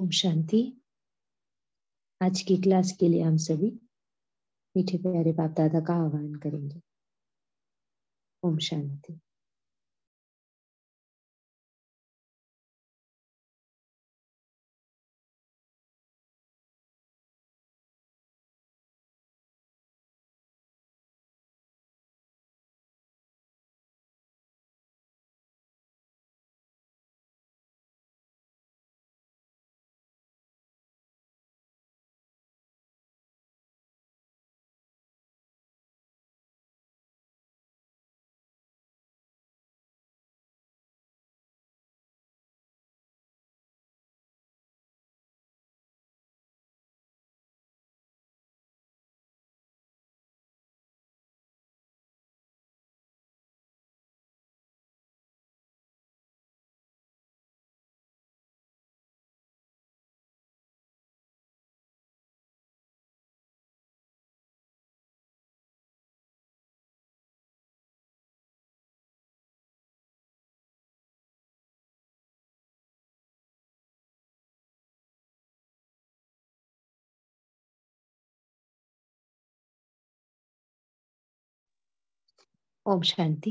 ओम शांति आज की क्लास के लिए हम सभी मीठे प्यारे बाप दादा का आह्वान करेंगे ओम शांति ओम शांति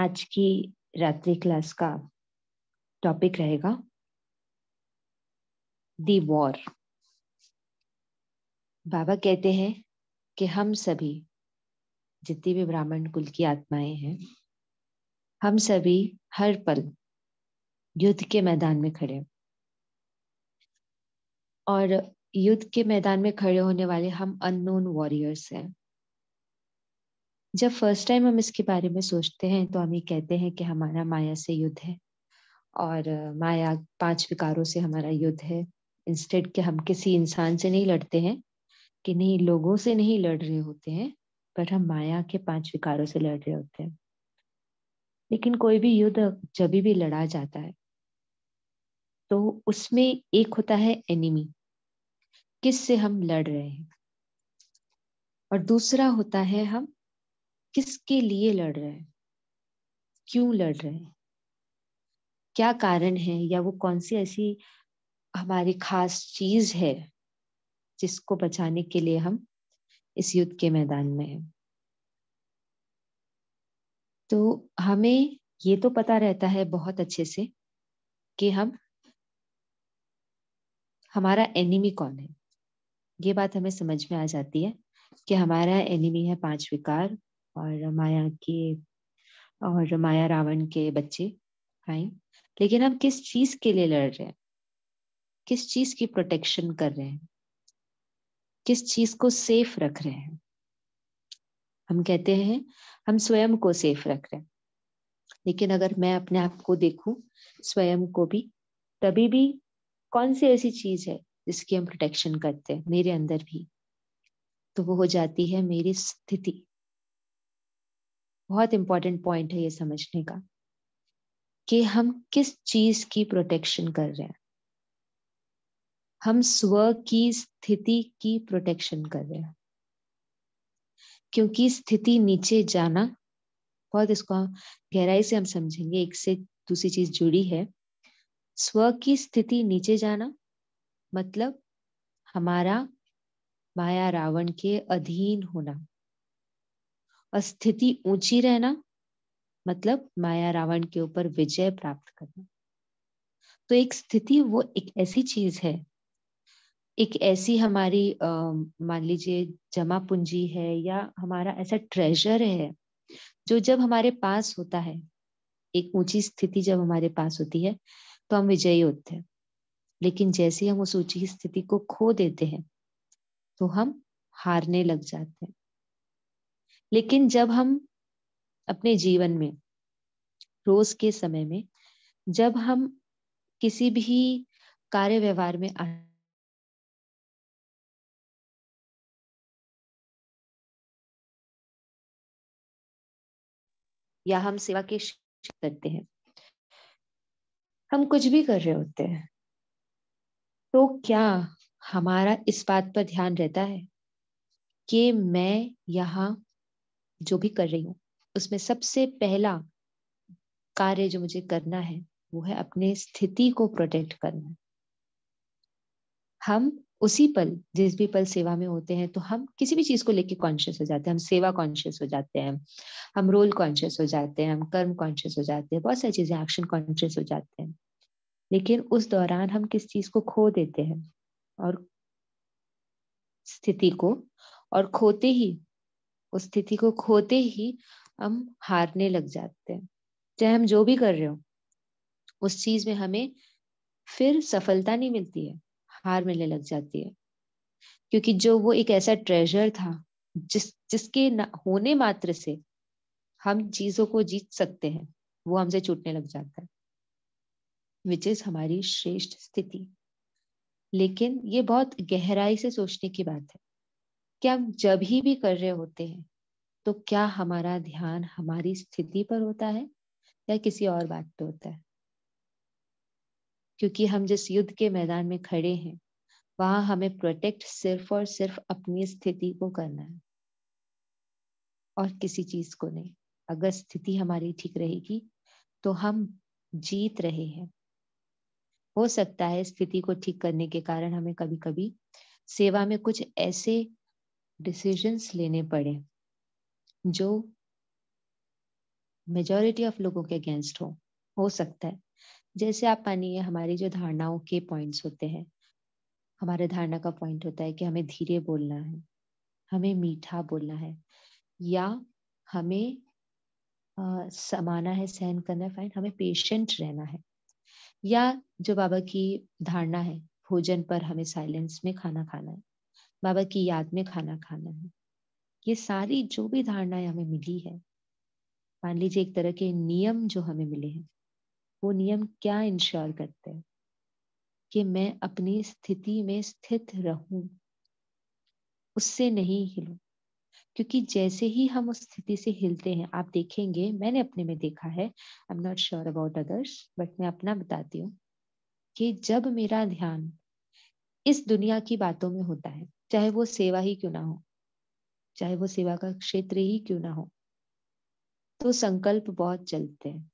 आज की रात्रि क्लास का टॉपिक रहेगा दी वॉर बाबा कहते हैं कि हम सभी जितनी भी ब्राह्मण कुल की आत्माएं हैं हम सभी हर पल युद्ध के मैदान में खड़े और युद्ध के मैदान में खड़े होने वाले हम अननोन वॉरियर्स हैं जब फर्स्ट टाइम हम इसके बारे में सोचते हैं तो हम ये कहते हैं कि हमारा माया से युद्ध है और माया पांच विकारों से हमारा युद्ध है इंस्टेड कि हम किसी इंसान से नहीं लड़ते हैं कि नहीं लोगों से नहीं लड़ रहे होते हैं पर हम माया के पांच विकारों से लड़ रहे होते हैं लेकिन कोई भी युद्ध जब भी लड़ा जाता है तो उसमें एक होता है एनिमी किस से हम लड़ रहे हैं और दूसरा होता है हम किसके लिए लड़ रहे हैं क्यों लड़ रहे हैं क्या कारण है या वो कौन सी ऐसी हमारी खास चीज है जिसको बचाने के लिए हम इस युद्ध के मैदान में हैं तो हमें ये तो पता रहता है बहुत अच्छे से कि हम हमारा एनिमी कौन है ये बात हमें समझ में आ जाती है कि हमारा एनिमी है पांच विकार और माया के और माया रावण के बच्चे आए लेकिन हम किस चीज के लिए लड़ रहे हैं किस चीज की प्रोटेक्शन कर रहे हैं किस चीज को सेफ रख रहे हैं हम कहते हैं हम स्वयं को सेफ रख रहे हैं लेकिन अगर मैं अपने आप को देखूं स्वयं को भी तभी भी कौन सी ऐसी चीज है जिसकी हम प्रोटेक्शन करते हैं मेरे अंदर भी तो वो हो जाती है मेरी स्थिति बहुत इंपॉर्टेंट पॉइंट है ये समझने का कि हम किस चीज की प्रोटेक्शन कर रहे हैं हम स्व की स्थिति की प्रोटेक्शन कर रहे हैं क्योंकि स्थिति नीचे जाना बहुत इसको गहराई से हम समझेंगे एक से दूसरी चीज जुड़ी है स्व की स्थिति नीचे जाना मतलब हमारा माया रावण के अधीन होना और स्थिति ऊंची रहना मतलब माया रावण के ऊपर विजय प्राप्त करना तो एक स्थिति वो एक ऐसी चीज है एक ऐसी हमारी मान लीजिए जमा पूंजी है या हमारा ऐसा ट्रेजर है जो जब हमारे पास होता है एक ऊंची स्थिति जब हमारे पास होती है तो हम विजयी होते हैं लेकिन जैसे ही हम उस ऊंची स्थिति को खो देते हैं तो हम हारने लग जाते हैं लेकिन जब हम अपने जीवन में रोज के समय में जब हम किसी भी कार्य व्यवहार में या हम सेवा के करते हैं हम कुछ भी कर रहे होते हैं तो क्या हमारा इस बात पर ध्यान रहता है कि मैं यहाँ जो भी कर रही हूँ उसमें सबसे पहला कार्य जो मुझे करना है वो है अपने स्थिति को प्रोटेक्ट करना हम उसी पल जिस भी पल सेवा में होते हैं तो हम किसी भी चीज को लेके कॉन्शियस हो जाते हैं हम सेवा कॉन्शियस हो जाते हैं हम रोल कॉन्शियस हो जाते हैं हम कर्म कॉन्शियस हो जाते हैं बहुत सारी चीजें एक्शन कॉन्शियस हो जाते हैं लेकिन उस दौरान हम किस चीज को खो देते हैं और स्थिति को और खोते ही उस स्थिति को खोते ही हम हारने लग जाते हैं चाहे हम जो भी कर रहे हो उस चीज में हमें फिर सफलता नहीं मिलती है हार मिलने लग जाती है क्योंकि जो वो एक ऐसा ट्रेजर था जिस जिसके होने मात्र से हम चीजों को जीत सकते हैं वो हमसे छूटने लग जाता है विच इज हमारी श्रेष्ठ स्थिति लेकिन ये बहुत गहराई से सोचने की बात है कि हम जब ही भी कर रहे होते हैं तो क्या हमारा ध्यान हमारी स्थिति पर होता है या किसी और बात पर होता है क्योंकि हम जिस युद्ध के मैदान में खड़े हैं वहां हमें प्रोटेक्ट सिर्फ और सिर्फ अपनी स्थिति को करना है और किसी चीज को नहीं अगर स्थिति हमारी ठीक रहेगी तो हम जीत रहे हैं हो सकता है स्थिति को ठीक करने के कारण हमें कभी कभी सेवा में कुछ ऐसे डिसीजंस लेने पड़े जो मेजॉरिटी ऑफ लोगों के अगेंस्ट हो हो सकता है जैसे आप मानिए हमारी जो धारणाओं के पॉइंट्स होते हैं हमारे धारणा का पॉइंट होता है कि हमें धीरे बोलना है हमें मीठा बोलना है या हमें आ, समाना है सहन करना है फाइन हमें पेशेंट रहना है या जो बाबा की धारणा है भोजन पर हमें साइलेंस में खाना खाना है बाबा की याद में खाना खाना है ये सारी जो भी धारणाएं हमें मिली है मान लीजिए एक तरह के नियम जो हमें मिले हैं वो नियम क्या इंश्योर करते हैं कि मैं अपनी स्थिति में स्थित रहूं उससे नहीं हिलूं क्योंकि जैसे ही हम उस स्थिति से हिलते हैं आप देखेंगे मैंने अपने में देखा है I am not sure about others but मैं अपना बताती हूँ कि जब मेरा ध्यान इस दुनिया की बातों में होता है चाहे वो सेवा ही क्यों ना हो चाहे वो सेवा का क्षेत्र ही क्यों ना हो तो संकल्प बहुत चलते हैं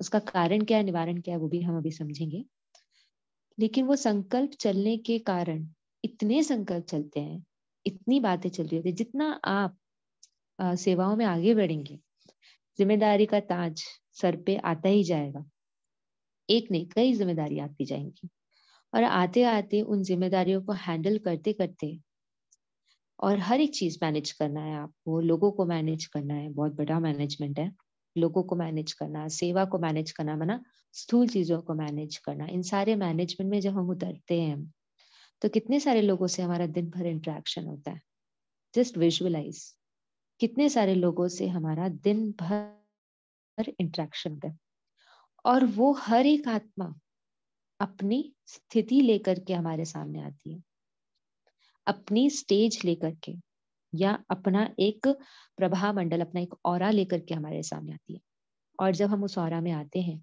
उसका कारण क्या है निवारण क्या है वो भी हम अभी समझेंगे लेकिन वो संकल्प चलने के कारण इतने संकल्प चलते हैं इतनी बातें चल रही होती है जितना आप आ, सेवाओं में आगे बढ़ेंगे जिम्मेदारी का ताज सर पे आता ही जाएगा एक नहीं कई जिम्मेदारी आती जाएंगी और आते आते उन जिम्मेदारियों को हैंडल करते करते और हर एक चीज मैनेज करना है आपको लोगों को मैनेज करना है बहुत बड़ा मैनेजमेंट है लोगों को मैनेज करना सेवा को मैनेज करना मना स्थूल चीजों को मैनेज करना इन सारे मैनेजमेंट में जब हम उतरते हैं तो कितने सारे लोगों से हमारा दिन भर इंट्रैक्शन होता है जस्ट विजुअलाइज कितने सारे लोगों से हमारा दिन भर इंट्रैक्शन होता है और वो हर एक आत्मा अपनी स्थिति लेकर के हमारे सामने आती है अपनी स्टेज लेकर के या अपना एक प्रभा मंडल अपना एक और लेकर के हमारे सामने आती है और जब हम उस और में आते हैं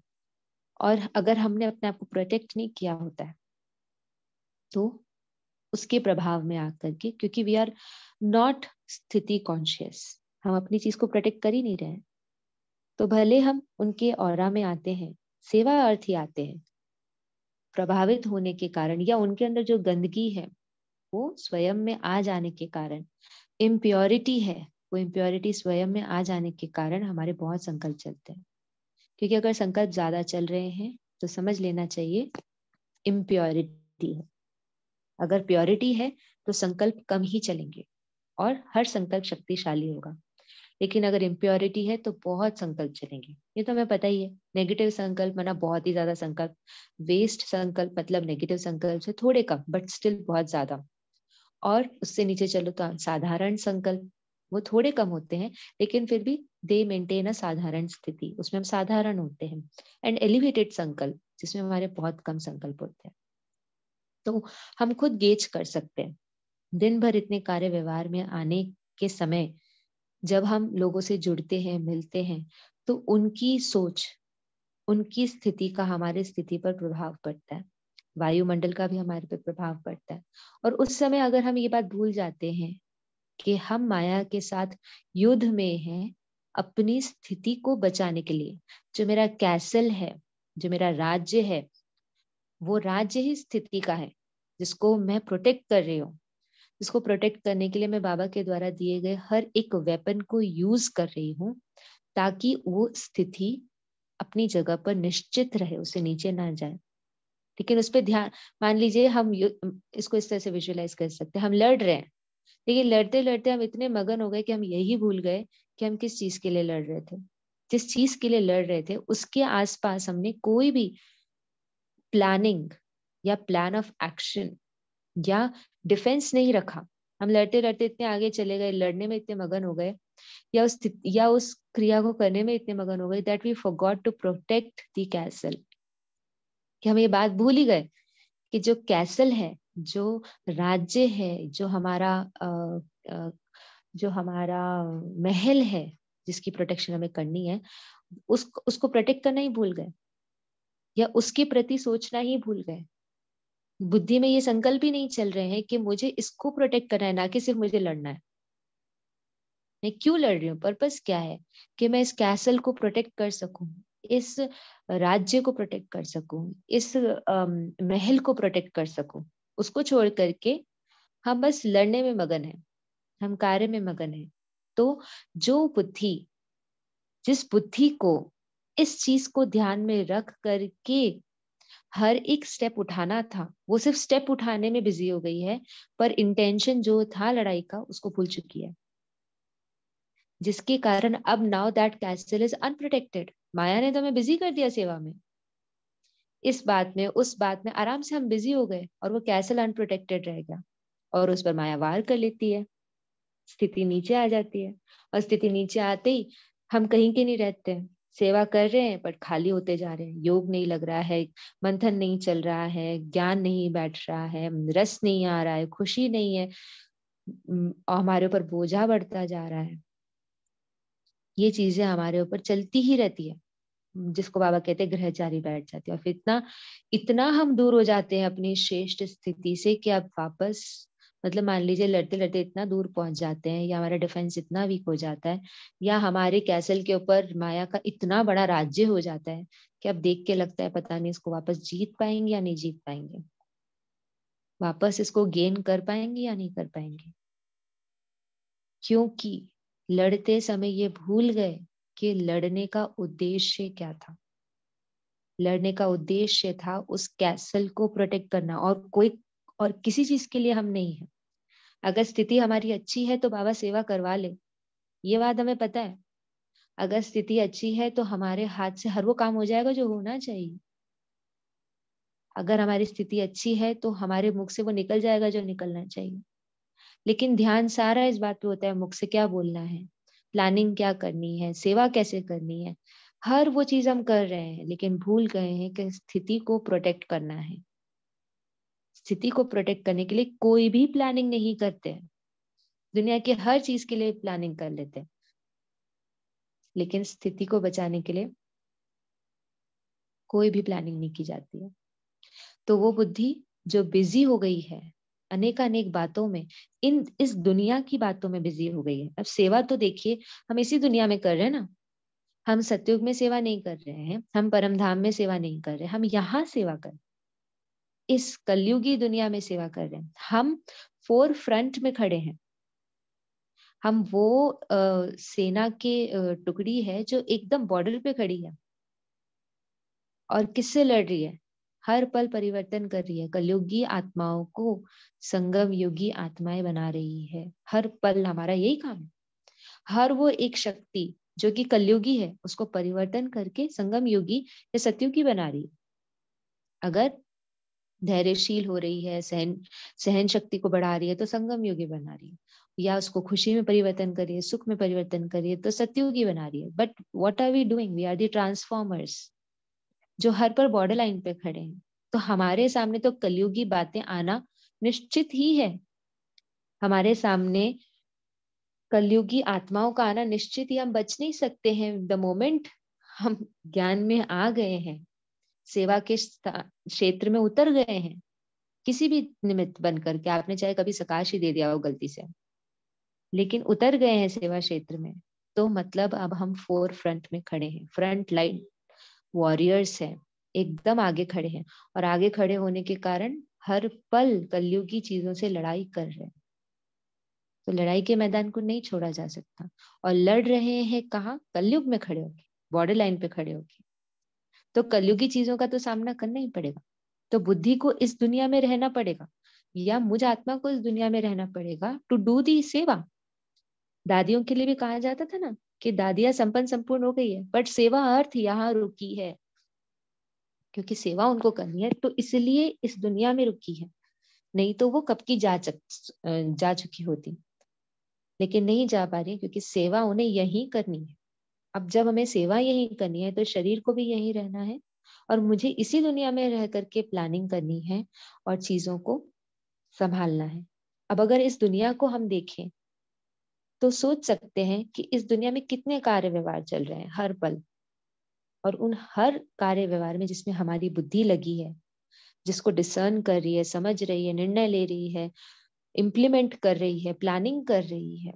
और अगर हमने अपने आप को प्रोटेक्ट नहीं किया होता है तो उसके प्रभाव में आ करके क्योंकि वी आर नॉट स्थिति कॉन्शियस हम अपनी चीज को प्रोटेक्ट कर ही नहीं रहे तो भले हम उनके और में आते हैं सेवा अर्थ ही आते हैं प्रभावित होने के कारण या उनके अंदर जो गंदगी है वो स्वयं में आ जाने के कारण इम्प्योरिटी है वो इम्प्योरिटी स्वयं में आ जाने के कारण हमारे बहुत संकल्प चलते हैं क्योंकि अगर संकल्प ज्यादा चल रहे हैं तो समझ लेना चाहिए इम्प्योरिटी है अगर प्योरिटी है तो संकल्प कम ही चलेंगे और हर संकल्प शक्तिशाली होगा लेकिन अगर इम्प्योरिटी है तो बहुत संकल्प चलेंगे ये तो हमें पता ही है नेगेटिव संकल्प मना बहुत ही ज्यादा संकल्प वेस्ट संकल्प मतलब नेगेटिव संकल्प से थोड़े कम बट स्टिल बहुत ज्यादा और उससे नीचे चलो तो साधारण संकल्प वो थोड़े कम होते हैं लेकिन फिर भी दे मेंटेन अ साधारण स्थिति उसमें हम साधारण होते हैं एंड एलिवेटेड संकल्प जिसमें हमारे बहुत कम संकल्प होते हैं तो हम खुद गेज कर सकते हैं दिन भर इतने कार्य व्यवहार में आने के समय जब हम लोगों से जुड़ते हैं मिलते हैं तो उनकी सोच उनकी स्थिति का हमारे स्थिति पर प्रभाव पड़ता है वायुमंडल का भी हमारे पर प्रभाव पड़ता है और उस समय अगर हम ये बात भूल जाते हैं कि हम माया के साथ युद्ध में हैं अपनी स्थिति को बचाने के लिए जो मेरा कैसल है जो मेरा राज्य है वो राज्य ही स्थिति का है जिसको मैं प्रोटेक्ट कर रही हूँ इसको प्रोटेक्ट करने के लिए मैं बाबा के द्वारा दिए गए हर एक वेपन को यूज कर रही हूँ ताकि वो स्थिति अपनी जगह पर निश्चित रहे उसे नीचे ना जाए लेकिन उस पर ध्यान मान लीजिए हम इसको इस तरह से विजुअलाइज कर सकते हैं हम लड़ रहे हैं लेकिन लड़ते लड़ते हम इतने मगन हो गए कि हम यही भूल गए कि हम किस चीज के लिए लड़ रहे थे जिस चीज के लिए लड़ रहे थे उसके आसपास हमने कोई भी प्लानिंग या प्लान ऑफ एक्शन या डिफेंस नहीं रखा हम लड़ते लड़ते इतने आगे चले गए लड़ने में इतने मगन हो गए या उस या उस क्रिया को करने में इतने मगन हो गए that we got to protect the castle कि हम ये बात भूल ही गए कि जो कैसल है जो राज्य है जो हमारा जो हमारा महल है जिसकी प्रोटेक्शन हमें करनी है उस, उसको प्रोटेक्ट करना ही भूल गए या उसके प्रति सोचना ही भूल गए बुद्धि में ये संकल्प ही नहीं चल रहे हैं कि मुझे इसको प्रोटेक्ट करना है ना कि सिर्फ मुझे लड़ना है मैं क्यों लड़ रही हूँ पर्पस क्या है कि मैं इस कैसल को प्रोटेक्ट कर सकू इस राज्य को प्रोटेक्ट कर सकू इस महल को प्रोटेक्ट कर सकू उसको छोड़ करके हम बस लड़ने में मगन है हम कार्य में मगन है तो जो बुद्धि जिस बुद्धि को इस चीज को ध्यान में रख करके हर एक स्टेप उठाना था वो सिर्फ स्टेप उठाने में बिजी हो गई है पर इंटेंशन जो था लड़ाई का उसको भूल चुकी है जिसके कारण अब now that castle is unprotected माया ने तो हमें बिजी कर दिया सेवा में इस बात में उस बात में आराम से हम बिजी हो गए और वो कैसल अनप्रोटेक्टेड रह गया और उस पर माया वार कर लेती है स्थिति नीचे आ जाती है और स्थिति नीचे आते ही हम कहीं के नहीं रहते सेवा कर रहे हैं पर खाली होते जा रहे हैं योग नहीं लग रहा है मंथन नहीं चल रहा है ज्ञान नहीं बैठ रहा है रस नहीं आ रहा है खुशी नहीं है और हमारे ऊपर बोझा बढ़ता जा रहा है ये चीजें हमारे ऊपर चलती ही रहती है जिसको बाबा कहते हैं ग्रहचारी बैठ जाती है और फिर इतना इतना हम दूर हो जाते हैं अपनी श्रेष्ठ स्थिति से कि अब वापस मतलब मान लीजिए लड़ते लड़ते इतना दूर पहुंच जाते हैं या हमारा डिफेंस इतना वीक हो जाता है या हमारे कैसल के ऊपर माया का इतना बड़ा राज्य हो जाता है कि अब देख के लगता है पता नहीं इसको वापस जीत पाएंगे या नहीं जीत पाएंगे वापस इसको गेन कर पाएंगे या नहीं कर पाएंगे क्योंकि लड़ते समय ये भूल गए कि लड़ने का उद्देश्य क्या था लड़ने का उद्देश्य था उस कैसल को प्रोटेक्ट करना और कोई और किसी चीज के लिए हम नहीं है अगर स्थिति हमारी अच्छी है तो बाबा सेवा करवा ले ये बात हमें पता है अगर स्थिति अच्छी है तो हमारे हाथ से हर वो काम हो जाएगा जो होना चाहिए अगर हमारी स्थिति अच्छी है तो हमारे मुख से वो निकल जाएगा जो निकलना चाहिए लेकिन ध्यान सारा इस बात पे होता है मुख से क्या बोलना है प्लानिंग क्या करनी है सेवा कैसे करनी है हर वो चीज हम कर रहे हैं लेकिन भूल गए हैं कि स्थिति को प्रोटेक्ट करना है स्थिति को प्रोटेक्ट करने के लिए कोई भी प्लानिंग नहीं करते हैं दुनिया के हर चीज के लिए प्लानिंग कर लेते हैं लेकिन स्थिति को बचाने के लिए कोई भी प्लानिंग नहीं की जाती है तो वो बुद्धि जो बिजी हो गई है अनेक अनेक बातों में इन इस दुनिया की बातों में बिजी हो गई है अब सेवा तो देखिए हम इसी दुनिया में कर रहे हैं ना हम सत्युग में सेवा नहीं कर रहे हैं हम परम धाम में सेवा नहीं कर रहे हम यहाँ सेवा कर रहे इस कलयुगी दुनिया में सेवा कर रहे हैं हम फोर फ्रंट में खड़े हैं हम वो आ, सेना के टुकड़ी है जो एकदम बॉर्डर पे खड़ी है और किससे लड़ रही है हर पल परिवर्तन कर रही है कलयुगी आत्माओं को संगम योगी आत्माएं बना रही है हर पल हमारा यही काम है हर वो एक शक्ति जो कि कलयुगी है उसको परिवर्तन करके संगम योगी या सत्युगी बना रही है अगर धैर्यशील हो रही है सहन सहन शक्ति को बढ़ा रही है तो संगम योगी बना रही है या उसको खुशी में परिवर्तन करिए सुख में परिवर्तन करिए तो सत्योगी बना रही है but what are we doing we are the transformers जो हर पर बॉर्डर लाइन पे खड़े हैं तो हमारे सामने तो कलयुगी बातें आना निश्चित ही है हमारे सामने कलयुगी आत्माओं का आना निश्चित ही हम बच नहीं सकते हैं द मोमेंट हम ज्ञान में आ गए हैं सेवा के क्षेत्र में उतर गए हैं किसी भी निमित्त बनकर के आपने चाहे कभी सकाश ही दे दिया हो गलती से लेकिन उतर गए हैं सेवा क्षेत्र में तो मतलब अब हम फोर फ्रंट में खड़े हैं फ्रंट लाइन वॉरियर्स हैं एकदम आगे खड़े हैं और आगे खड़े होने के कारण हर पल कलयुग की चीजों से लड़ाई कर रहे हैं तो लड़ाई के मैदान को नहीं छोड़ा जा सकता और लड़ रहे हैं कहाँ कलयुग में खड़े होके बॉर्डर लाइन पे खड़े होके तो कलयुगी चीजों का तो सामना करना ही पड़ेगा तो बुद्धि को इस दुनिया में रहना पड़ेगा या मुझ आत्मा को इस दुनिया में रहना पड़ेगा टू डू दी सेवा दादियों के लिए भी कहा जाता था ना कि दादियां संपन्न संपूर्ण हो गई है बट सेवा अर्थ यहाँ रुकी है क्योंकि सेवा उनको करनी है तो इसलिए इस दुनिया में रुकी है नहीं तो वो कब की जा चक जा चुकी होती लेकिन नहीं जा पा रही क्योंकि सेवा उन्हें यही करनी है अब जब हमें सेवा यही करनी है तो शरीर को भी यही रहना है और मुझे इसी दुनिया में रह करके प्लानिंग करनी है और चीजों को संभालना है अब अगर इस दुनिया को हम देखें तो सोच सकते हैं कि इस दुनिया में कितने कार्य व्यवहार चल रहे हैं हर पल और उन हर कार्य व्यवहार में जिसमें हमारी बुद्धि लगी है जिसको डिसर्न कर रही है समझ रही है निर्णय ले रही है इम्प्लीमेंट कर रही है प्लानिंग कर रही है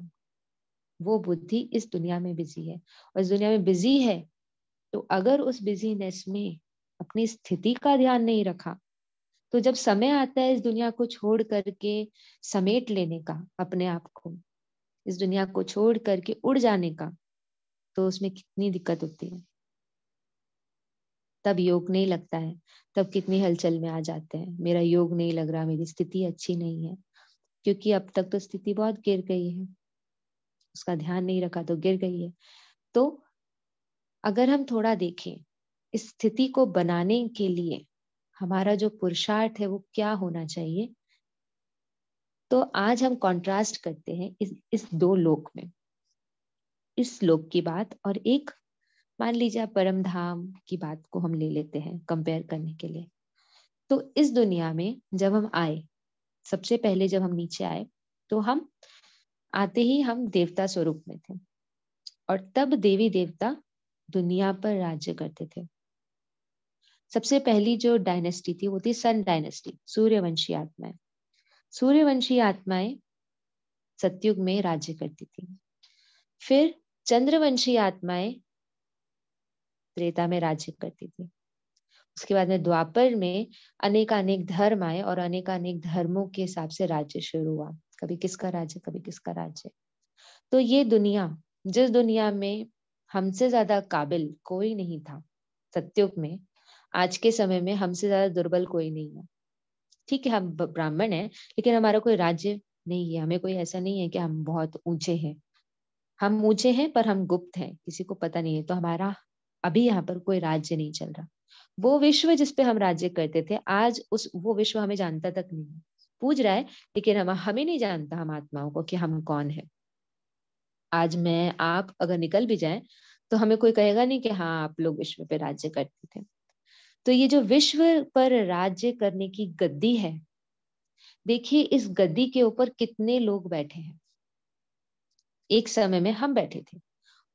वो बुद्धि इस दुनिया में बिजी है और इस दुनिया में बिजी है तो अगर उस बिजीनेस में अपनी स्थिति का ध्यान नहीं रखा तो जब समय आता है इस दुनिया को छोड़ करके समेट लेने का अपने आप को इस दुनिया को छोड़ करके उड़ जाने का तो उसमें कितनी दिक्कत होती है तब योग नहीं लगता है तब कितनी हलचल में आ जाते हैं मेरा योग नहीं लग रहा मेरी स्थिति अच्छी नहीं है क्योंकि अब तक तो स्थिति बहुत गिर गई है उसका ध्यान नहीं रखा तो गिर गई है तो अगर हम थोड़ा देखें इस स्थिति को बनाने के लिए हमारा जो पुरुषार्थ है वो क्या होना चाहिए तो आज हम कंट्रास्ट करते हैं इस इस दो लोक में इस लोक की बात और एक मान लीजिए परम धाम की बात को हम ले लेते हैं कंपेयर करने के लिए तो इस दुनिया में जब हम आए सबसे पहले जब हम नीचे आए तो हम आते ही हम देवता स्वरूप में थे और तब देवी देवता दुनिया पर राज्य करते थे सबसे पहली जो डायनेस्टी थी वो थी सन डायनेस्टी सूर्यवंशी आत्माएं सूर्यवंशी आत्माएं सत्युग में राज्य करती थी फिर चंद्रवंशी आत्माएं त्रेता में राज्य करती थी उसके बाद में द्वापर में अनेक अनेक धर्म आए और अनेक अनेक धर्मों के हिसाब से राज्य शुरू हुआ कभी किसका राज्य कभी किसका राज्य तो ये दुनिया जिस दुनिया में हमसे ज्यादा काबिल कोई नहीं था सत्युग में आज के समय में हमसे ज्यादा दुर्बल कोई नहीं है ठीक है हम ब्राह्मण है लेकिन हमारा कोई राज्य नहीं है हमें कोई ऐसा नहीं है कि हम बहुत ऊंचे हैं हम ऊंचे हैं पर हम गुप्त हैं किसी को पता नहीं है तो हमारा अभी यहाँ पर कोई राज्य नहीं चल रहा वो विश्व जिसपे हम राज्य करते थे आज उस वो विश्व हमें जानता तक नहीं है पूज रहा है लेकिन हम हमें नहीं जानता हम आत्माओं को कि हम कौन है आज मैं आप अगर निकल भी जाए तो हमें कोई कहेगा नहीं कि हाँ आप लोग विश्व पे राज्य करते थे तो ये जो विश्व पर राज्य करने की गद्दी है देखिए इस गद्दी के ऊपर कितने लोग बैठे हैं एक समय में हम बैठे थे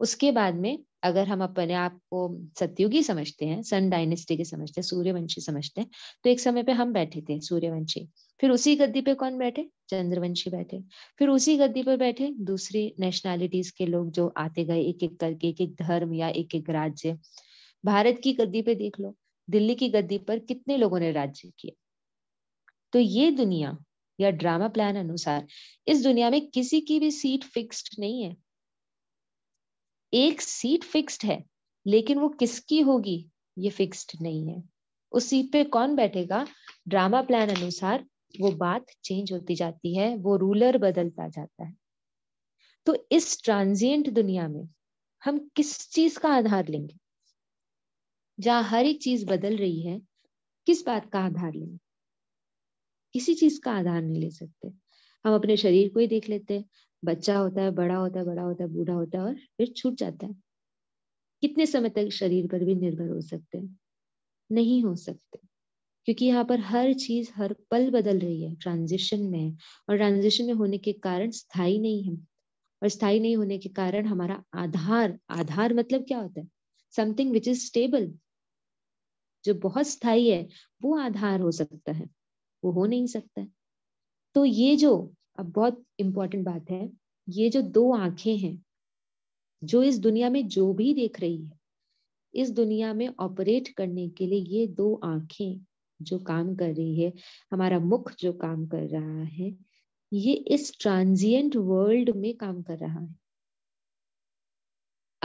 उसके बाद में अगर हम अपने आप को सत्युगी समझते हैं सन डायनेस्टी के समझते हैं सूर्यवंशी समझते हैं तो एक समय पे हम बैठे थे सूर्यवंशी फिर उसी गद्दी पे कौन बैठे चंद्रवंशी बैठे फिर उसी गद्दी पर बैठे दूसरी नेशनैलिटीज के लोग जो आते गए एक एक करके एक एक धर्म या एक एक राज्य भारत की गद्दी पे देख लो दिल्ली की गद्दी पर कितने लोगों ने राज्य किया तो ये दुनिया या ड्रामा प्लान अनुसार इस दुनिया में किसी की भी सीट फिक्स्ड नहीं है एक सीट फिक्स्ड है लेकिन वो किसकी होगी ये फिक्स्ड नहीं है उस सीट पे कौन बैठेगा ड्रामा प्लान अनुसार वो बात चेंज होती जाती है वो रूलर बदलता जाता है तो इस ट्रांजिएंट दुनिया में हम किस चीज का आधार लेंगे जहां हर एक चीज बदल रही है किस बात का आधार लेंगे किसी चीज का आधार नहीं ले सकते हम अपने शरीर को ही देख लेते हैं बच्चा होता है बड़ा होता है बड़ा होता है बूढ़ा होता है और फिर छूट जाता है कितने समय तक शरीर पर भी निर्भर हो सकते हैं नहीं हो सकते क्योंकि यहाँ पर हर चीज हर पल बदल रही है ट्रांजिशन में और ट्रांजिशन में होने के कारण स्थायी नहीं है और स्थायी नहीं होने के कारण हमारा आधार आधार मतलब क्या होता है समथिंग विच इज स्टेबल जो बहुत स्थायी है वो आधार हो सकता है वो हो नहीं सकता है तो ये जो अब बहुत इंपॉर्टेंट बात है ये जो दो आंखें हैं जो इस दुनिया में जो भी देख रही है इस दुनिया में ऑपरेट करने के लिए ये दो आंखें जो काम कर रही है हमारा मुख जो काम कर रहा है ये इस ट्रांजिएंट वर्ल्ड में काम कर रहा है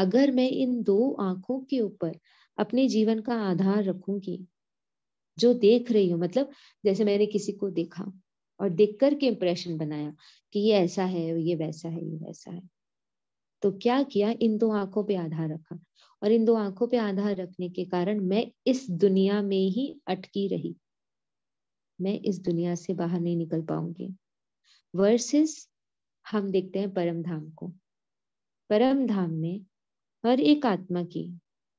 अगर मैं इन दो आंखों के ऊपर अपने जीवन का आधार रखूंगी जो देख रही हूं मतलब जैसे मैंने किसी को देखा और देख कर के इम्प्रेशन बनाया कि ये ऐसा है ये वैसा है ये वैसा है तो क्या किया इन दो आंखों पे आधार रखा और इन दो आंखों पे आधार रखने के कारण मैं इस दुनिया में ही अटकी रही मैं इस दुनिया से बाहर नहीं निकल पाऊंगी वर्सेस हम देखते हैं परम धाम को परम धाम में हर एक आत्मा की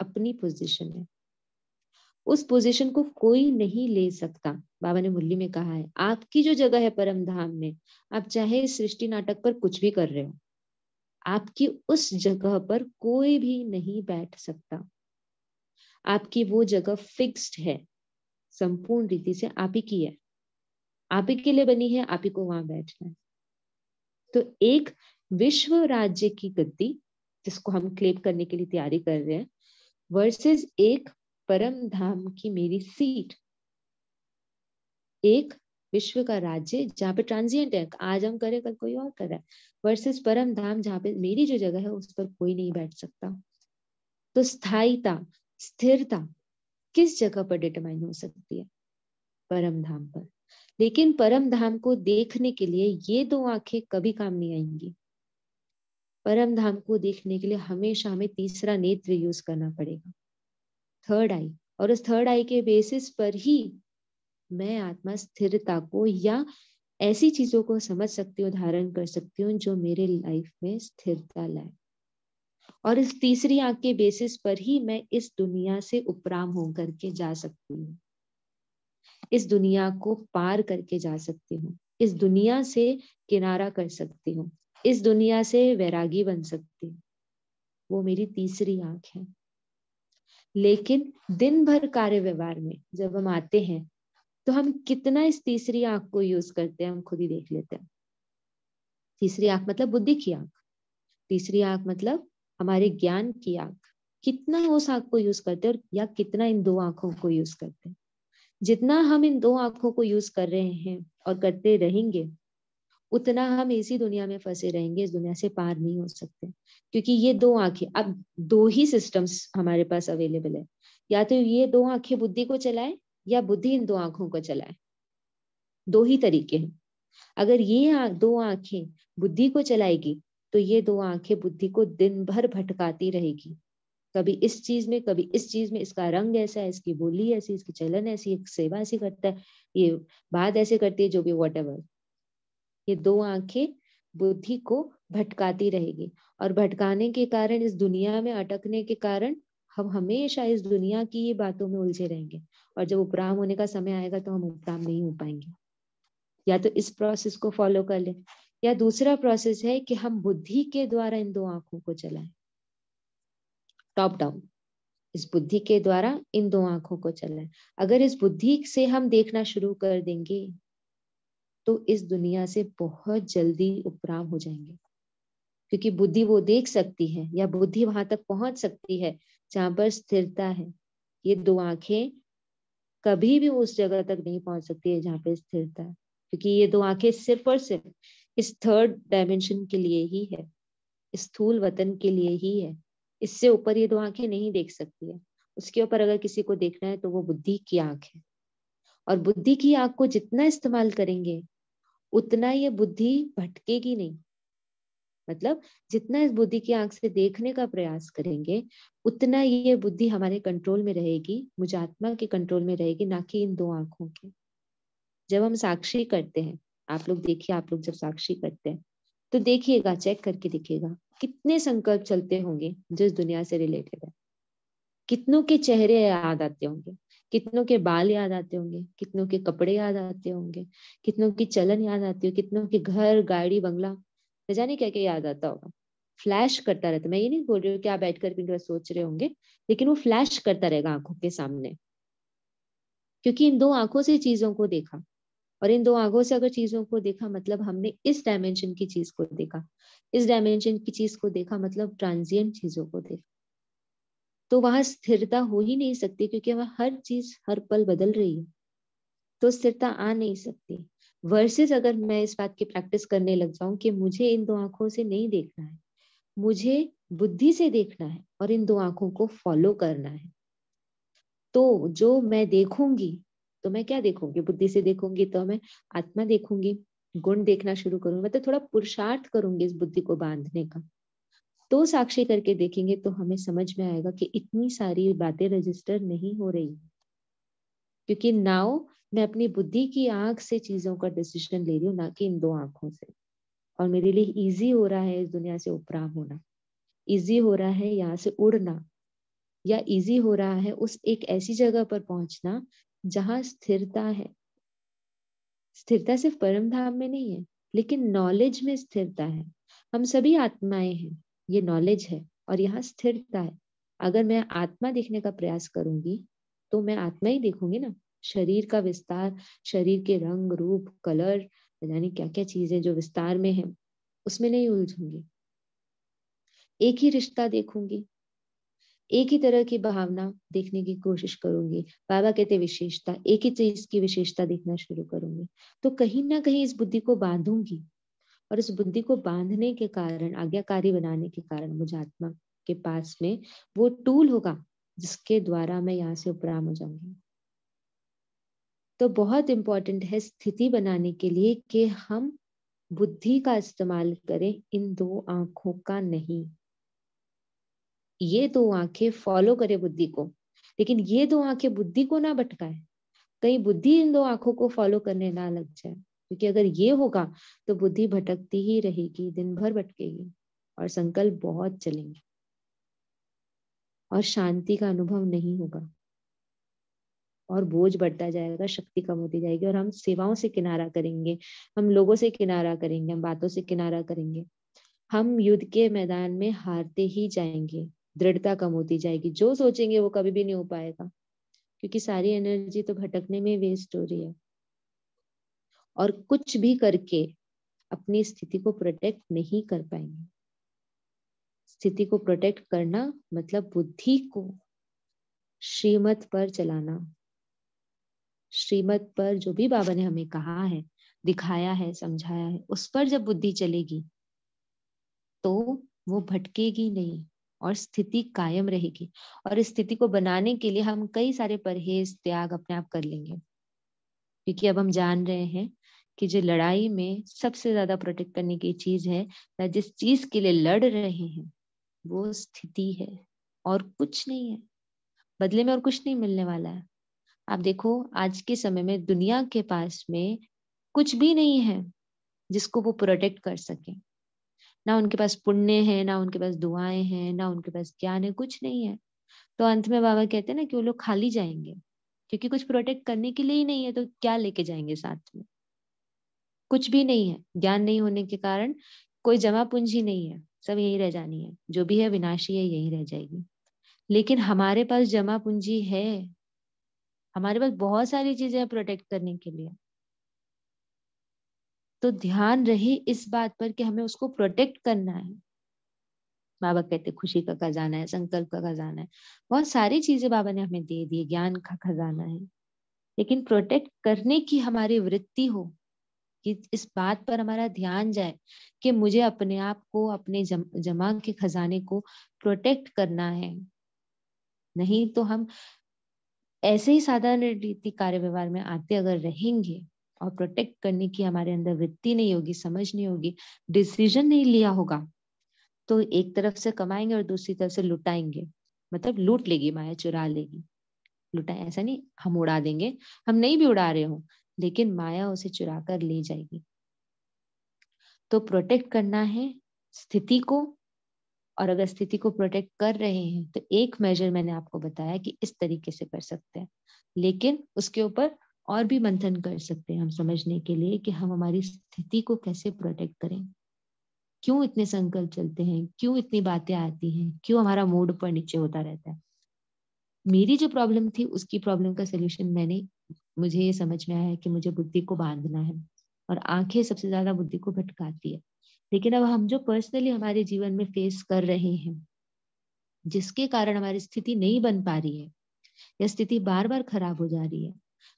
अपनी पोजीशन है उस पोजीशन को कोई नहीं ले सकता बाबा ने मुरली में कहा है आपकी जो जगह है परम धाम में आप चाहे सृष्टि नाटक पर कुछ भी कर रहे हो आपकी उस जगह पर कोई भी नहीं बैठ सकता आपकी वो जगह फिक्स्ड है संपूर्ण रीति से आप ही की है आप ही के लिए बनी है आप ही को वहां बैठना है तो एक विश्व राज्य की गद्दी जिसको हम क्लेम करने के लिए तैयारी कर रहे हैं वर्सेस एक परम धाम की मेरी सीट एक विश्व का राज्य जहाँ पे ट्रांजिएंट है आज हम करें कल कोई और कर रहा है वर्सेस परम धाम जहाँ पे मेरी जो जगह है उस पर कोई नहीं बैठ सकता तो स्थायीता स्थिरता किस जगह पर डिटरमाइन हो सकती है परम धाम पर लेकिन परम धाम को देखने के लिए ये दो आंखें कभी काम नहीं आएंगी परम धाम को देखने के लिए हमेशा हमें तीसरा नेत्र यूज करना पड़ेगा थर्ड आई और उस थर्ड आई के बेसिस पर ही मैं आत्मा स्थिरता को या ऐसी चीजों को समझ सकती हूँ धारण कर सकती हूँ जो मेरे लाइफ में स्थिरता लाए और इस तीसरी आंख के बेसिस पर ही मैं इस दुनिया से उपराम हो करके जा सकती हूँ इस दुनिया को पार करके जा सकती हूँ इस दुनिया से किनारा कर सकती हूँ इस दुनिया से वैरागी बन सकती हूँ वो मेरी तीसरी आंख है लेकिन दिन भर कार्य व्यवहार में जब हम आते हैं तो हम कितना इस तीसरी आंख को यूज करते हैं हम खुद ही देख लेते हैं तीसरी आंख मतलब बुद्धि की आंख तीसरी आंख मतलब हमारे ज्ञान की आंख कितना उस आंख को यूज करते हैं और या कितना इन दो आंखों को यूज करते हैं जितना हम इन दो आंखों को यूज कर रहे हैं और करते रहेंगे उतना हम इसी दुनिया में फंसे रहेंगे इस दुनिया से पार नहीं हो सकते क्योंकि ये दो आंखें अब दो ही सिस्टम्स हमारे पास अवेलेबल है या तो ये दो आंखें बुद्धि को चलाएं या बुद्धि इन दो आंखों को चलाए दो ही तरीके हैं अगर ये दो आंखें बुद्धि को चलाएगी तो ये दो आंखें बुद्धि को दिन भर भटकाती रहेगी कभी इस चीज में कभी इस चीज में इसका रंग ऐसा है इसकी बोली ऐसी इसकी चलन ऐसी सेवा ऐसी करता है ये बात ऐसे करती है जो भी वॉट ये दो आंखें बुद्धि को भटकाती रहेगी और भटकाने के कारण इस दुनिया में अटकने के कारण हम हमेशा इस दुनिया की ही बातों में उलझे रहेंगे और जब उपराम होने का समय आएगा तो हम उपराम नहीं हो पाएंगे या तो इस प्रोसेस को फॉलो कर ले या दूसरा प्रोसेस है कि हम बुद्धि के द्वारा इन दो आंखों को चलाएं टॉप डाउन इस बुद्धि के द्वारा इन दो आंखों को चलाएं अगर इस बुद्धि से हम देखना शुरू कर देंगे तो इस दुनिया से बहुत जल्दी उपराम हो जाएंगे क्योंकि बुद्धि वो देख सकती है या बुद्धि वहां तक पहुंच सकती है जहां पर स्थिरता है ये दो आंखें कभी भी उस जगह तक नहीं पहुंच सकती है जहाँ पर स्थिरता है क्योंकि ये दो आंखें सिर्फ और सिर्फ इस थर्ड डायमेंशन के लिए ही है स्थूल वतन के लिए ही है इससे ऊपर ये दो आंखें नहीं देख सकती है उसके ऊपर अगर किसी को देखना है तो वो बुद्धि की आंख है और बुद्धि की आंख को जितना इस्तेमाल करेंगे उतना ये बुद्धि भटकेगी नहीं मतलब जितना इस बुद्धि की आंख से देखने का प्रयास करेंगे उतना ये बुद्धि हमारे कंट्रोल में रहेगी मुझात्मा के कंट्रोल में रहेगी ना कि इन दो आंखों के जब हम साक्षी करते हैं आप लोग देखिए आप लोग जब साक्षी करते हैं तो देखिएगा चेक करके देखिएगा कितने संकल्प चलते होंगे जो इस दुनिया से रिलेटेड है कितनों के चेहरे याद आते होंगे कितनों के बाल याद आते होंगे कितनों के कपड़े याद आते होंगे कितनों की चलन याद आती हो कितनों के घर गाड़ी बंगला न जाने क्या क्या याद आता होगा फ्लैश करता रहता मैं ये नहीं बोल रही हूँ कि आप बैठ कर सोच रहे होंगे लेकिन वो फ्लैश करता रहेगा आंखों के सामने क्योंकि इन दो आंखों से चीजों को देखा और इन दो आंखों से अगर चीजों को देखा मतलब हमने इस डायमेंशन की चीज को देखा इस डायमेंशन की चीज को देखा मतलब ट्रांजियंट चीजों को देखा तो वहां स्थिरता हो ही नहीं सकती क्योंकि वहां हर चीज हर पल बदल रही है तो स्थिरता आ नहीं सकती वर्सेस अगर मैं इस बात की प्रैक्टिस करने लग जाऊं कि मुझे इन दो आंखों से नहीं देखना है मुझे बुद्धि से देखना है और इन दो आंखों को फॉलो करना है तो जो मैं देखूंगी तो मैं क्या देखूंगी बुद्धि से देखूंगी तो मैं आत्मा देखूंगी गुण देखना शुरू करूंगी मतलब थोड़ा पुरुषार्थ करूंगी इस बुद्धि को बांधने का तो साक्षी करके देखेंगे तो हमें समझ में आएगा कि इतनी सारी बातें रजिस्टर नहीं हो रही क्योंकि नाउ मैं अपनी बुद्धि की आंख से चीजों का डिसीजन ले रही हूँ ना कि इन दो आंखों से और मेरे लिए इजी हो रहा है इस दुनिया से उपरा होना इजी हो रहा है यहाँ से उड़ना या इजी हो रहा है उस एक ऐसी जगह पर पहुंचना जहाँ स्थिरता है स्थिरता सिर्फ परम धाम में नहीं है लेकिन नॉलेज में स्थिरता है हम सभी आत्माएं हैं ये नॉलेज है और यहाँ स्थिरता है अगर मैं आत्मा देखने का प्रयास करूंगी तो मैं आत्मा ही देखूंगी ना शरीर का विस्तार शरीर के रंग रूप कलर यानी क्या क्या चीजें जो विस्तार में है उसमें नहीं उलझूंगी एक ही रिश्ता देखूंगी एक ही तरह की भावना देखने की कोशिश करूंगी बाबा कहते विशेषता एक ही चीज की विशेषता देखना शुरू करूंगी तो कहीं ना कहीं इस बुद्धि को बांधूंगी और इस बुद्धि को बांधने के कारण आज्ञाकारी बनाने के कारण मुझे आत्मा के पास में वो टूल होगा जिसके द्वारा मैं यहाँ से उपराम हो जाऊंगी तो बहुत इम्पॉर्टेंट है स्थिति बनाने के लिए कि हम बुद्धि का इस्तेमाल करें इन दो आंखों का नहीं ये दो आंखें फॉलो करें बुद्धि को लेकिन ये दो आंखें बुद्धि को ना भटकाए कहीं बुद्धि इन दो आंखों को फॉलो करने ना लग जाए क्योंकि अगर ये होगा तो बुद्धि भटकती ही रहेगी दिन भर भटकेगी और संकल्प बहुत चलेंगे और शांति का अनुभव नहीं होगा और बोझ बढ़ता जाएगा शक्ति कम होती जाएगी और हम सेवाओं से किनारा करेंगे हम लोगों से किनारा करेंगे हम बातों से किनारा करेंगे हम युद्ध के मैदान में हारते ही जाएंगे दृढ़ता कम होती जाएगी जो सोचेंगे वो कभी भी नहीं हो पाएगा क्योंकि सारी एनर्जी तो भटकने में वेस्ट हो रही है और कुछ भी करके अपनी स्थिति को प्रोटेक्ट नहीं कर पाएंगे स्थिति को प्रोटेक्ट करना मतलब बुद्धि को श्रीमत पर चलाना श्रीमद पर जो भी बाबा ने हमें कहा है दिखाया है समझाया है उस पर जब बुद्धि चलेगी तो वो भटकेगी नहीं और स्थिति कायम रहेगी और इस स्थिति को बनाने के लिए हम कई सारे परहेज त्याग अपने आप कर लेंगे क्योंकि अब हम जान रहे हैं कि जो लड़ाई में सबसे ज्यादा प्रोटेक्ट करने की चीज है या जिस चीज के लिए लड़ रहे हैं वो स्थिति है और कुछ नहीं है बदले में और कुछ नहीं मिलने वाला है आप देखो आज के समय में दुनिया के पास में कुछ भी नहीं है जिसको वो प्रोटेक्ट कर सके ना उनके पास पुण्य है ना उनके पास दुआएं हैं ना उनके पास ज्ञान है कुछ नहीं है तो अंत में बाबा कहते हैं ना कि वो लोग खाली जाएंगे क्योंकि कुछ प्रोटेक्ट करने के लिए ही नहीं है तो क्या लेके जाएंगे साथ में कुछ भी नहीं है ज्ञान नहीं होने के कारण कोई जमा पूंजी नहीं है सब यही रह जानी है जो भी है विनाशी है यही रह जाएगी लेकिन हमारे पास जमा पूंजी है हमारे पास बहुत सारी चीजें हैं प्रोटेक्ट करने के लिए तो ध्यान रहे इस बात पर कि हमें उसको प्रोटेक्ट करना है बाबा कहते खुशी का खजाना है संकल्प का खजाना है बहुत सारी चीजें बाबा ने हमें दे दी ज्ञान का खजाना है लेकिन प्रोटेक्ट करने की हमारी वृत्ति हो कि इस बात पर हमारा ध्यान जाए कि मुझे अपने आप को अपने जम, जमा के खजाने को प्रोटेक्ट करना है नहीं तो हम ऐसे ही साधारण रीति कार्य व्यवहार में आते अगर रहेंगे और प्रोटेक्ट करने की हमारे अंदर वृत्ति नहीं होगी समझ नहीं होगी डिसीजन नहीं लिया होगा तो एक तरफ से कमाएंगे और दूसरी तरफ से लुटाएंगे मतलब लूट लेगी माया चुरा लेगी लुटाए ऐसा नहीं हम उड़ा देंगे हम नहीं भी उड़ा रहे हो लेकिन माया उसे चुरा कर ले जाएगी तो प्रोटेक्ट करना है स्थिति को और अगर स्थिति को प्रोटेक्ट कर रहे हैं तो एक मेजर मैंने आपको बताया कि इस तरीके से कर सकते हैं लेकिन उसके ऊपर और भी मंथन कर सकते हैं हम समझने के लिए कि हम हमारी स्थिति को कैसे प्रोटेक्ट करें क्यों इतने संकल्प चलते हैं क्यों इतनी बातें आती हैं क्यों हमारा मूड ऊपर नीचे होता रहता है मेरी जो प्रॉब्लम थी उसकी प्रॉब्लम का सोल्यूशन मैंने मुझे ये समझ में आया कि मुझे बुद्धि को बांधना है और आंखें सबसे ज्यादा बुद्धि को भटकाती है लेकिन अब हम जो पर्सनली हमारे जीवन में फेस कर रहे हैं जिसके कारण हमारी स्थिति नहीं बन पा रही है या स्थिति बार बार खराब हो जा रही है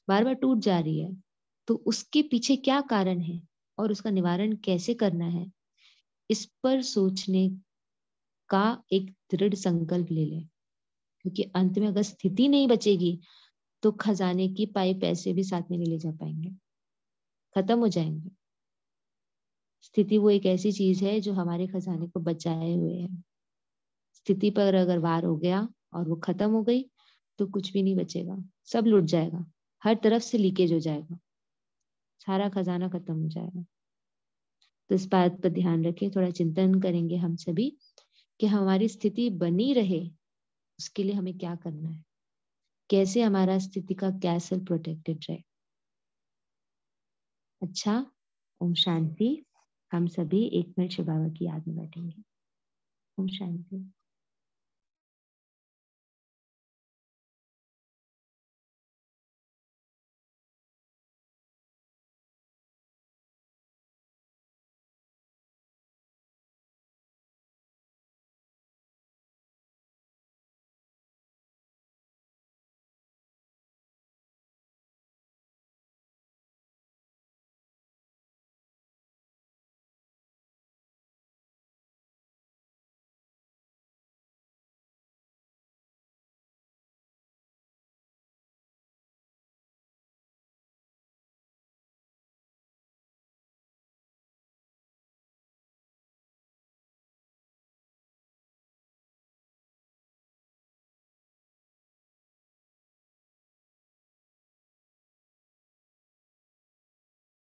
बार बार टूट जा रही है तो उसके पीछे क्या कारण है और उसका निवारण कैसे करना है इस पर सोचने का एक दृढ़ संकल्प ले लें क्योंकि अंत में अगर स्थिति नहीं बचेगी तो खजाने की पाई पैसे भी साथ में नहीं ले जा पाएंगे खत्म हो जाएंगे स्थिति वो एक ऐसी चीज है जो हमारे खजाने को बचाए हुए है स्थिति पर अगर वार हो गया और वो खत्म हो गई तो कुछ भी नहीं बचेगा सब लुट जाएगा हर तरफ से लीकेज हो जाएगा सारा खजाना खत्म हो जाएगा तो इस बात पर ध्यान रखें थोड़ा चिंतन करेंगे हम सभी कि हमारी स्थिति बनी रहे उसके लिए हमें क्या करना है कैसे हमारा स्थिति का कैसल प्रोटेक्टेड रहे अच्छा ओम शांति हम सभी एक मिनट शिव बाबा की याद में बैठेंगे ओम शांति